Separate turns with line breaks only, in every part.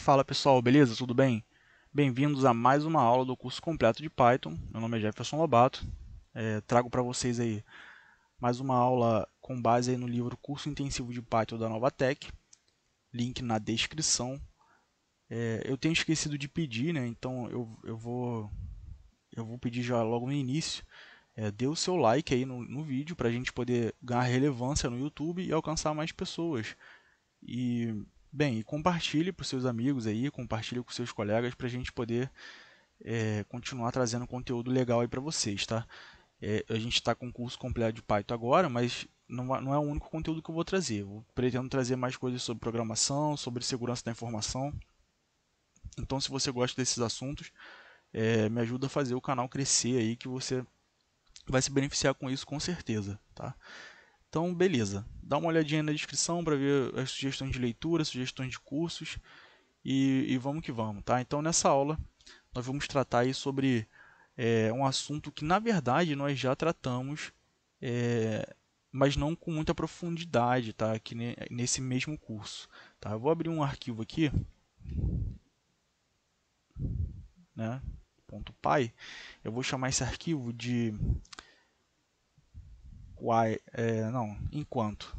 Fala pessoal, beleza? Tudo bem? Bem-vindos a mais uma aula do curso completo de Python. Meu nome é Jefferson Lobato. É, trago para vocês aí mais uma aula com base no livro Curso Intensivo de Python da Nova Tech. Link na descrição. É, eu tenho esquecido de pedir, né? Então eu, eu vou eu vou pedir já logo no início. É, dê o seu like aí no, no vídeo para a gente poder ganhar relevância no YouTube e alcançar mais pessoas. E Bem, e compartilhe para os seus amigos aí, compartilhe com seus colegas para a gente poder é, continuar trazendo conteúdo legal aí para vocês, tá? É, a gente está com o curso completo de Python agora, mas não, não, é o único conteúdo que eu vou trazer. Eu pretendo trazer mais coisas sobre programação, sobre segurança da informação. Então, se você gosta desses assuntos, é, me ajuda a fazer o canal crescer aí, que você vai se beneficiar com isso com certeza, tá? Então, beleza. Dá uma olhadinha na descrição para ver as sugestões de leitura, sugestões de cursos e, e, vamos que vamos, tá? Então, nessa aula, nós vamos tratar aí sobre é, um assunto que, na verdade, nós já tratamos, é, mas não com muita profundidade, tá? Aqui nesse mesmo curso, tá? Eu vou abrir um arquivo aqui, né? .py, eu vou chamar esse arquivo de while, é, não, enquanto.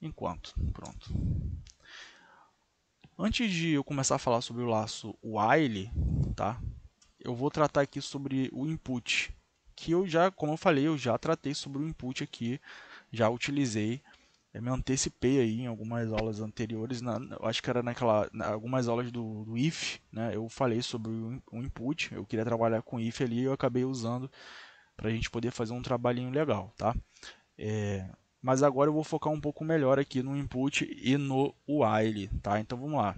Enquanto, pronto. Antes de eu começar a falar sobre o laço while, tá? Eu vou tratar aqui sobre o input, que eu já, como eu falei, eu já tratei sobre o input aqui, já utilizei, eu me antecipei aí em algumas aulas anteriores, na, acho que era naquela, na, algumas aulas do, do, if, né? Eu falei sobre o input, eu queria trabalhar com if ali, eu acabei usando para a gente poder fazer um trabalhinho legal, tá? É, mas agora eu vou focar um pouco melhor aqui no input e no while, tá? Então vamos lá.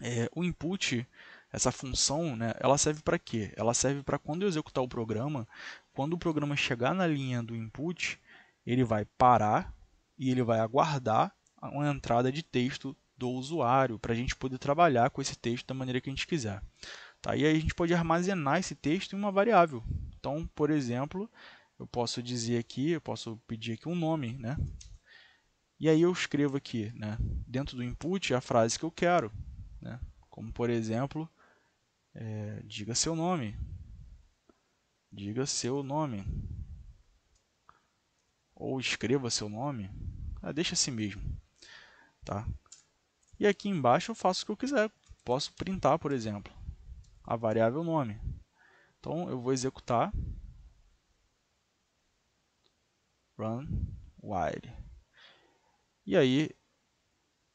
É, o input, essa função, né, ela serve para quê? Ela serve para quando eu executar o programa, quando o programa chegar na linha do input, ele vai parar e ele vai aguardar uma entrada de texto do usuário para a gente poder trabalhar com esse texto da maneira que a gente quiser. Tá? E aí a gente pode armazenar esse texto em uma variável, então, por exemplo, eu posso dizer aqui, eu posso pedir aqui um nome, né? E aí eu escrevo aqui, né? Dentro do input a frase que eu quero, né? Como por exemplo, é, diga seu nome, diga seu nome, ou escreva seu nome, ah, deixa assim mesmo, tá? E aqui embaixo eu faço o que eu quiser, posso printar, por exemplo, a variável nome. Então eu vou executar run while. E aí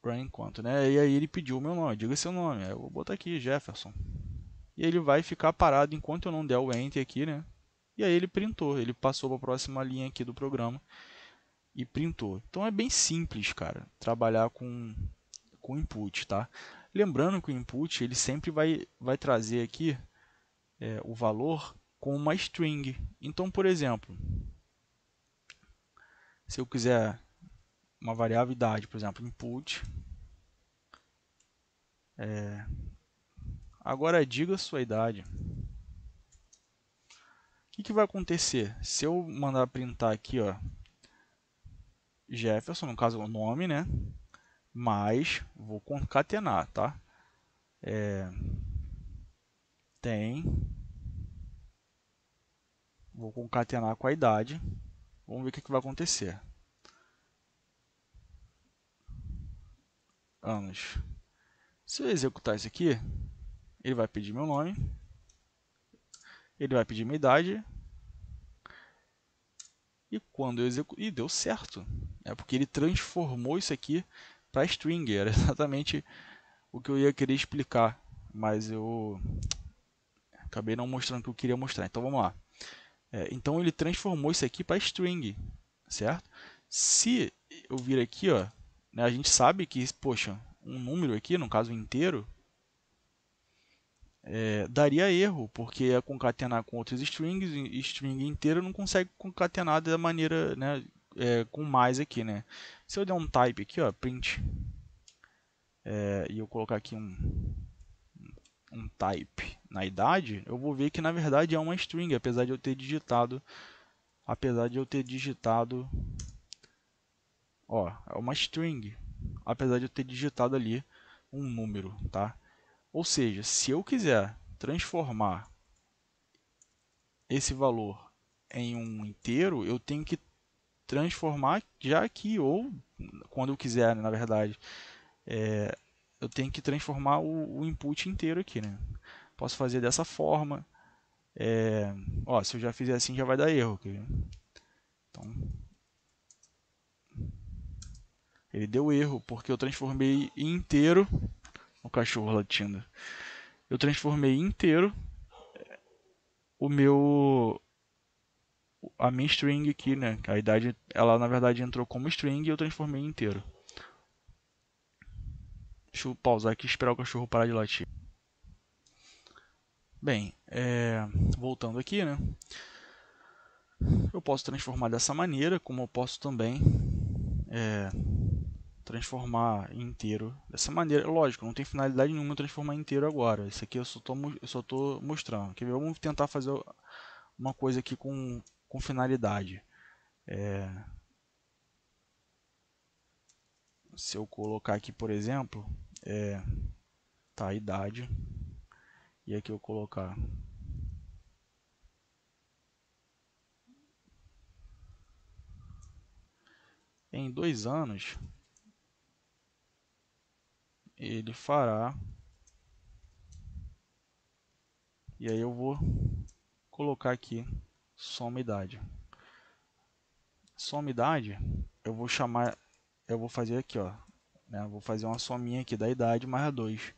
run enquanto, né? E aí ele pediu o meu nome, diga seu nome. eu vou botar aqui Jefferson. E ele vai ficar parado enquanto eu não der o enter aqui, né? E aí ele printou, ele passou para a próxima linha aqui do programa e printou. Então é bem simples, cara, trabalhar com com input, tá? Lembrando que o input ele sempre vai vai trazer aqui é, o valor com uma string. Então, por exemplo, se eu quiser uma variável idade, por exemplo, input. É, agora diga sua idade. O que, que vai acontecer? Se eu mandar printar aqui, ó, Jefferson, no caso é o nome, né? Mas vou concatenar, tá? É, tem. Vou concatenar com a idade. Vamos ver o que, vai acontecer. Anos. Se eu executar isso aqui, ele vai pedir meu nome, ele vai pedir minha idade, e quando eu executo, e deu certo. É porque ele transformou isso aqui para string, era exatamente o que eu ia querer explicar, mas eu Acabei não mostrando o que eu queria mostrar. Então vamos lá. É, então ele transformou isso aqui para string, certo? Se eu vir aqui, ó, né, a gente sabe que, poxa, um número aqui, no caso inteiro, é, daria erro, porque ia concatenar com outros strings, e string inteiro não consegue concatenar da maneira, né, é, com mais aqui, né. Se eu der um type aqui, ó, print, é, e eu colocar aqui um um type na idade, eu vou ver que na verdade é uma string, apesar de eu ter digitado, apesar de eu ter digitado, ó, é uma string, apesar de eu ter digitado ali um número, tá? Ou seja, se eu quiser transformar esse valor em um inteiro, eu tenho que transformar já aqui, ou quando eu quiser, na verdade, é, eu tenho que transformar o, o input inteiro aqui, né? Posso fazer dessa forma. É, ó, se eu já fizer assim já vai dar erro. Então, ele deu erro porque eu transformei inteiro o cachorro latindo. Eu transformei inteiro o meu a minha string aqui, né? A idade ela na verdade entrou como string e eu transformei inteiro. Deixa eu pausar aqui e esperar o cachorro parar de latir. Bem, é, voltando aqui, né? Eu posso transformar dessa maneira, como eu posso também é, transformar inteiro dessa maneira. Lógico, não tem finalidade nenhuma transformar inteiro agora. Isso aqui eu só estou mostrando. Quer ver? Vamos tentar fazer uma coisa aqui com, com finalidade. É, se eu colocar aqui, por exemplo, é, tá a idade, e aqui eu colocar em dois anos, ele fará, e aí eu vou colocar aqui soma idade. Soma idade, eu vou chamar eu vou fazer aqui, ó, né? Vou fazer uma sominha aqui da idade mais 2.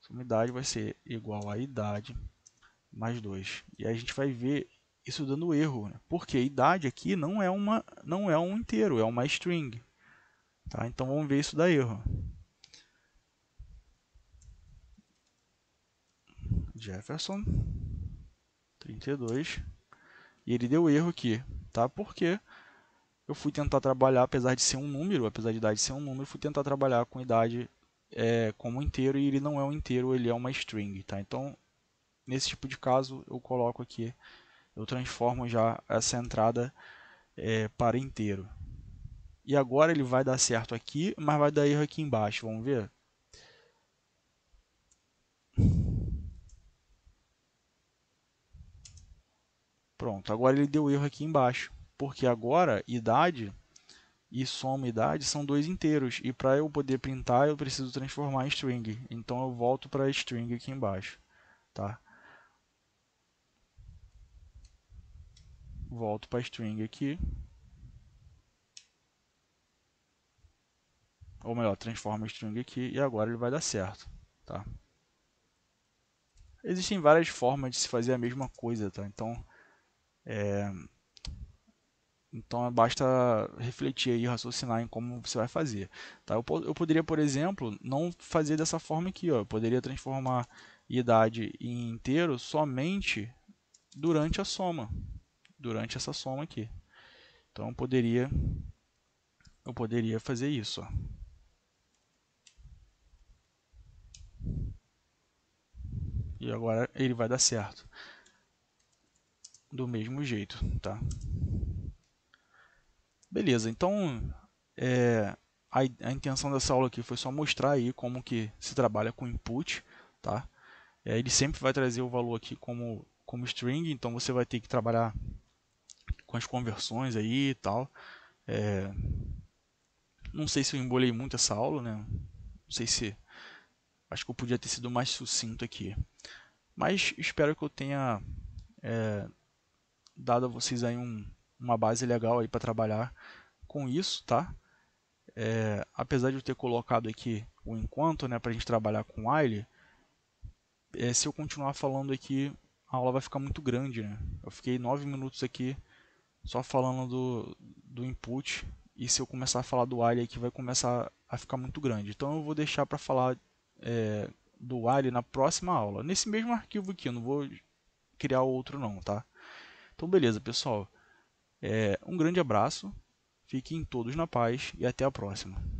Soma idade vai ser igual a idade mais 2. E a gente vai ver isso dando erro, né? porque idade aqui não é uma não é um inteiro, é uma string. Tá? Então vamos ver isso dar erro. Jefferson 32 e ele deu erro aqui, tá? Porque eu fui tentar trabalhar, apesar de ser um número, apesar de idade ser um número, fui tentar trabalhar com idade é, como inteiro e ele não é um inteiro, ele é uma string, tá? Então, nesse tipo de caso, eu coloco aqui, eu transformo já essa entrada é, para inteiro. E agora ele vai dar certo aqui, mas vai dar erro aqui embaixo, vamos ver? Pronto, agora ele deu erro aqui embaixo porque agora idade e soma idade são dois inteiros, e para eu poder printar eu preciso transformar em string, então eu volto para string aqui embaixo, tá? Volto para string aqui, ou melhor, transforma string aqui e agora ele vai dar certo, tá? Existem várias formas de se fazer a mesma coisa, tá? Então, é, então basta refletir e raciocinar em como você vai fazer. Tá? Eu, eu poderia, por exemplo, não fazer dessa forma aqui. Ó. Eu poderia transformar idade em inteiro somente durante a soma. Durante essa soma aqui. Então eu poderia, eu poderia fazer isso. Ó. E agora ele vai dar certo. Do mesmo jeito, tá? Beleza, então é, a, a, intenção dessa aula aqui foi só mostrar aí como que se trabalha com input, tá? É, ele sempre vai trazer o valor aqui como, como string, então você vai ter que trabalhar com as conversões aí e tal. É, não sei se eu embolei muito essa aula, né? Não sei se... Acho que eu podia ter sido mais sucinto aqui. Mas espero que eu tenha é, dado a vocês aí um, uma base legal aí para trabalhar com isso, tá? É, apesar de eu ter colocado aqui o enquanto, né, para a gente trabalhar com while, é, se eu continuar falando aqui, a aula vai ficar muito grande, né? Eu fiquei nove minutos aqui só falando do, do input, e se eu começar a falar do while aqui, vai começar a ficar muito grande. Então eu vou deixar para falar é, do while na próxima aula, nesse mesmo arquivo aqui, eu não vou criar outro não, tá? Então beleza, pessoal. É, um grande abraço, fiquem todos na paz e até a próxima.